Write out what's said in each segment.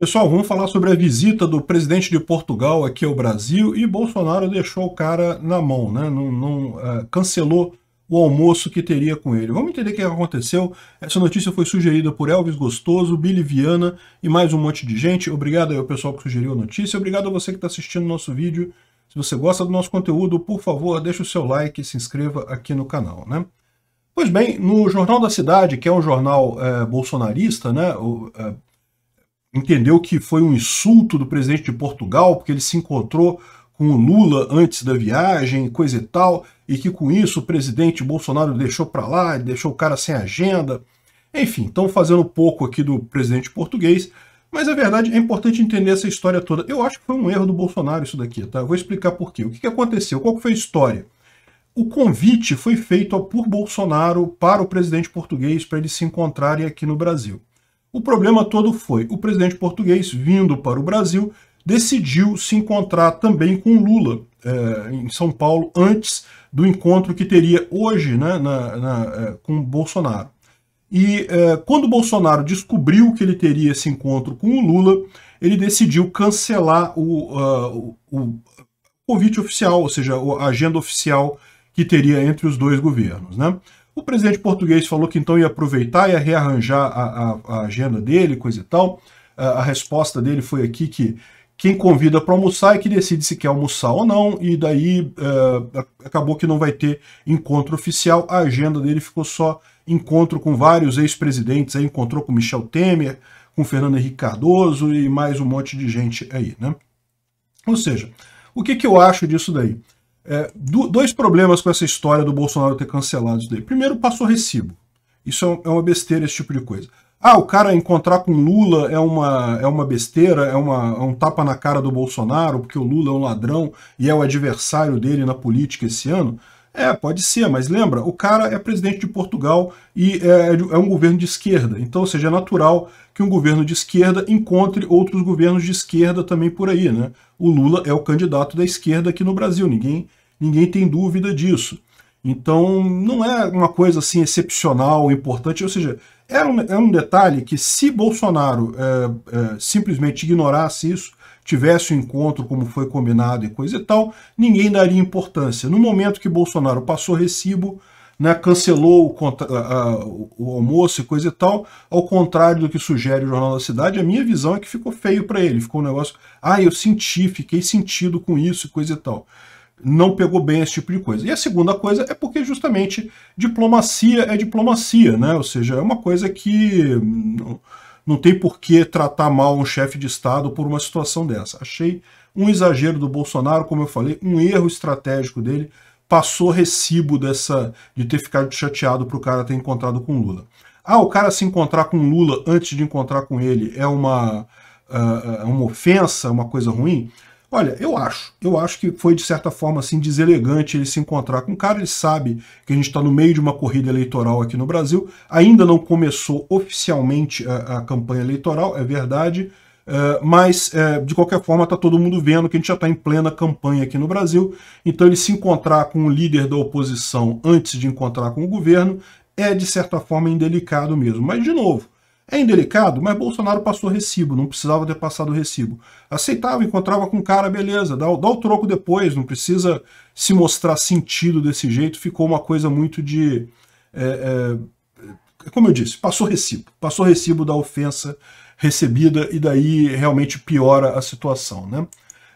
Pessoal, vamos falar sobre a visita do presidente de Portugal aqui ao Brasil e Bolsonaro deixou o cara na mão, né? Não, não uh, cancelou o almoço que teria com ele. Vamos entender o que aconteceu. Essa notícia foi sugerida por Elvis Gostoso, Billy Viana e mais um monte de gente. Obrigado aí ao pessoal que sugeriu a notícia. Obrigado a você que está assistindo o nosso vídeo. Se você gosta do nosso conteúdo, por favor, deixe o seu like e se inscreva aqui no canal, né? Pois bem, no Jornal da Cidade, que é um jornal é, bolsonarista, né, o, é, entendeu que foi um insulto do presidente de Portugal, porque ele se encontrou com o Lula antes da viagem, coisa e tal, e que com isso o presidente Bolsonaro deixou para lá, deixou o cara sem agenda. Enfim, estão fazendo pouco aqui do presidente português, mas a é verdade é importante entender essa história toda. Eu acho que foi um erro do Bolsonaro isso daqui, tá? Eu vou explicar por quê. O que, aconteceu? Qual foi a história? O convite foi feito por Bolsonaro para o presidente português para eles se encontrarem aqui no Brasil. O problema todo foi o presidente português, vindo para o Brasil, decidiu se encontrar também com Lula é, em São Paulo antes do encontro que teria hoje né, na, na, é, com Bolsonaro. E é, quando Bolsonaro descobriu que ele teria esse encontro com o Lula, ele decidiu cancelar o, uh, o, o convite oficial, ou seja, a agenda oficial que teria entre os dois governos. Né? O presidente português falou que então ia aproveitar e rearranjar a, a, a, agenda dele, coisa e tal. A, a resposta dele foi aqui que quem convida para almoçar é que decide se quer almoçar ou não, e daí uh, acabou que não vai ter encontro oficial. A agenda dele ficou só encontro com vários ex-presidentes, encontrou com Michel Temer, com Fernando Henrique Cardoso e mais um monte de gente aí, né? Ou seja, o que, que eu acho disso daí? É, do, dois problemas com essa história do Bolsonaro ter cancelado isso daí. Primeiro, passou recibo. Isso é, um, é uma besteira, esse tipo de coisa. Ah, o cara encontrar com Lula é uma, é uma besteira, é, uma, é um tapa na cara do Bolsonaro, porque o Lula é um ladrão e é o adversário dele na política esse ano. É, pode ser, mas lembra, o cara é presidente de Portugal e é, é, é, um governo de esquerda. Então, ou seja, é natural que um governo de esquerda encontre outros governos de esquerda também por aí, né? O Lula é o candidato da esquerda aqui no Brasil, ninguém, ninguém tem dúvida disso. Então, não é uma coisa assim excepcional, importante, ou seja, é um, é um detalhe que se Bolsonaro é, é simplesmente ignorasse isso, tivesse o um encontro como foi combinado e coisa e tal, ninguém daria importância. No momento que Bolsonaro passou recibo, né, cancelou o, contra, a, a, o, almoço e coisa e tal, ao contrário do que sugere o Jornal da Cidade, a minha visão é que ficou feio para ele, ficou um negócio, ah, eu senti, fiquei sentido com isso e coisa e tal. Não pegou bem esse tipo de coisa. E a segunda coisa é porque justamente diplomacia é diplomacia, né? Ou seja, é uma coisa que... Não, hum, não tem por que tratar mal um chefe de Estado por uma situação dessa. Achei um exagero do Bolsonaro, como eu falei, um erro estratégico dele, passou recibo dessa de ter ficado chateado para o cara ter encontrado com Lula. Ah, o cara se encontrar com Lula antes de encontrar com ele é uma, uh, uma ofensa, uma coisa ruim? Olha, eu acho. Eu acho que foi, de certa forma, assim, deselegante ele se encontrar com o cara. Ele sabe que a gente está no meio de uma corrida eleitoral aqui no Brasil. Ainda não começou oficialmente a, a campanha eleitoral, é verdade. É, mas, é, de qualquer forma, está todo mundo vendo que a gente já está em plena campanha aqui no Brasil. Então, ele se encontrar com o líder da oposição antes de encontrar com o governo é, de certa forma, indelicado mesmo. Mas, de novo, é indelicado, mas Bolsonaro passou recibo, não precisava ter passado recibo. Aceitava, encontrava com o cara, beleza, dá, dá o troco depois, não precisa se mostrar sentido desse jeito, ficou uma coisa muito de... É, é, é, como eu disse, passou recibo. Passou recibo da ofensa recebida e daí realmente piora a situação, né?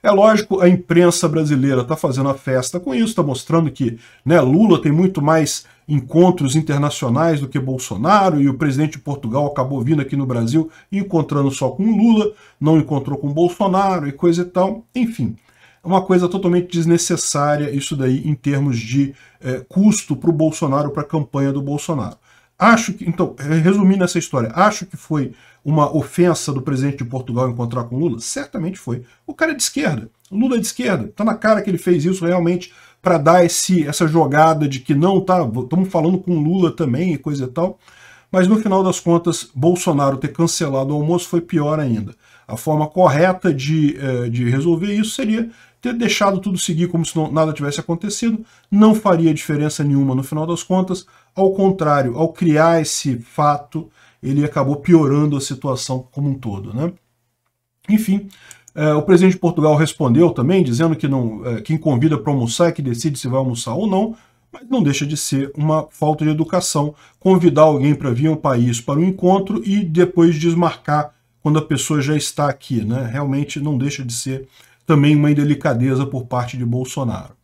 É lógico, a imprensa brasileira está fazendo a festa com isso, está mostrando que né, Lula tem muito mais encontros internacionais do que Bolsonaro, e o presidente de Portugal acabou vindo aqui no Brasil encontrando só com Lula, não encontrou com Bolsonaro e coisa e tal. Enfim, é uma coisa totalmente desnecessária isso daí em termos de é, custo para o Bolsonaro, para a campanha do Bolsonaro. Acho que, então, resumindo essa história, acho que foi uma ofensa do presidente de Portugal encontrar com Lula? Certamente foi. O cara é de esquerda, o Lula é de esquerda. Tá na cara que ele fez isso realmente para dar esse, essa jogada de que não, tá, estamos falando com Lula também e coisa e tal. Mas no final das contas, Bolsonaro ter cancelado o almoço foi pior ainda. A forma correta de, eh, de resolver isso seria ter deixado tudo seguir como se não, nada tivesse acontecido, não faria diferença nenhuma no final das contas. Ao contrário, ao criar esse fato, ele acabou piorando a situação como um todo. Né? Enfim, eh, o presidente de Portugal respondeu também, dizendo que não, eh, quem convida para almoçar é que decide se vai almoçar ou não, mas não deixa de ser uma falta de educação convidar alguém para vir ao país para um encontro e depois desmarcar quando a pessoa já está aqui. Né? Realmente não deixa de ser também uma indelicadeza por parte de Bolsonaro.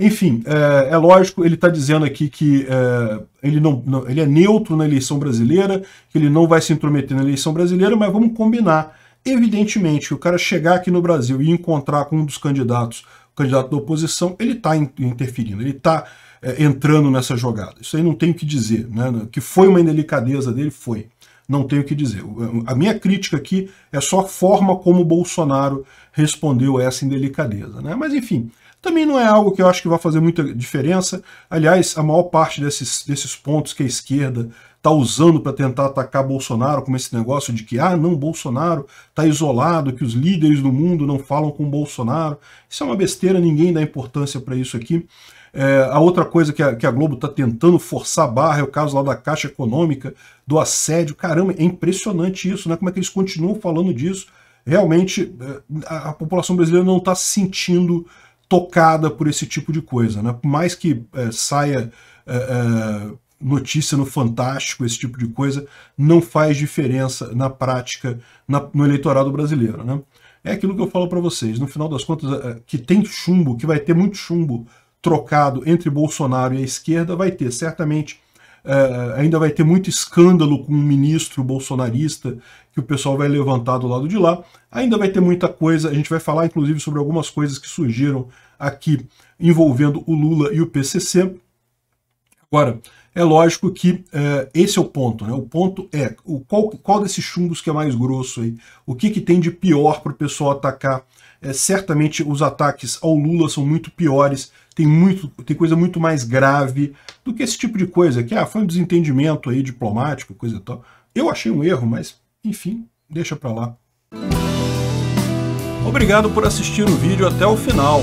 Enfim, é, é lógico, ele está dizendo aqui que é, ele, não, não, ele é neutro na eleição brasileira, que ele não vai se intrometer na eleição brasileira, mas vamos combinar. Evidentemente, o cara chegar aqui no Brasil e encontrar com um dos candidatos, o candidato da oposição, ele está interferindo, ele está é, entrando nessa jogada. Isso aí não tem o que dizer. Né? Que foi uma indelicadeza dele, foi não tenho o que dizer. A minha crítica aqui é só a forma como Bolsonaro respondeu essa indelicadeza. Né? Mas, enfim, também não é algo que eu acho que vai fazer muita diferença. Aliás, a maior parte desses, desses pontos que a esquerda está usando para tentar atacar Bolsonaro, como esse negócio de que, ah, não, Bolsonaro está isolado, que os líderes do mundo não falam com Bolsonaro. Isso é uma besteira, ninguém dá importância para isso aqui. É, a outra coisa que a, que a Globo está tentando forçar a barra é o caso lá da Caixa Econômica, do assédio. Caramba, é impressionante isso, né? Como é que eles continuam falando disso? Realmente, é, a, a população brasileira não está se sentindo tocada por esse tipo de coisa, né? Por mais que é, saia é, é, notícia no Fantástico, esse tipo de coisa, não faz diferença na prática, na, no eleitorado brasileiro, né? É aquilo que eu falo para vocês, no final das contas, é, que tem chumbo, que vai ter muito chumbo trocado entre Bolsonaro e a esquerda, vai ter certamente. Uh, ainda vai ter muito escândalo com um ministro bolsonarista que o pessoal vai levantar do lado de lá. Ainda vai ter muita coisa, a gente vai falar inclusive sobre algumas coisas que surgiram aqui envolvendo o Lula e o PCC. Agora, é lógico que é, esse é o ponto, né? O ponto é o, qual, qual desses chumbos que é mais grosso aí? O que, que tem de pior para o pessoal atacar? É, certamente os ataques ao Lula são muito piores, tem, muito, tem coisa muito mais grave do que esse tipo de coisa, que ah, foi um desentendimento aí diplomático, coisa e tal. Eu achei um erro, mas enfim, deixa para lá. Obrigado por assistir o vídeo até o final.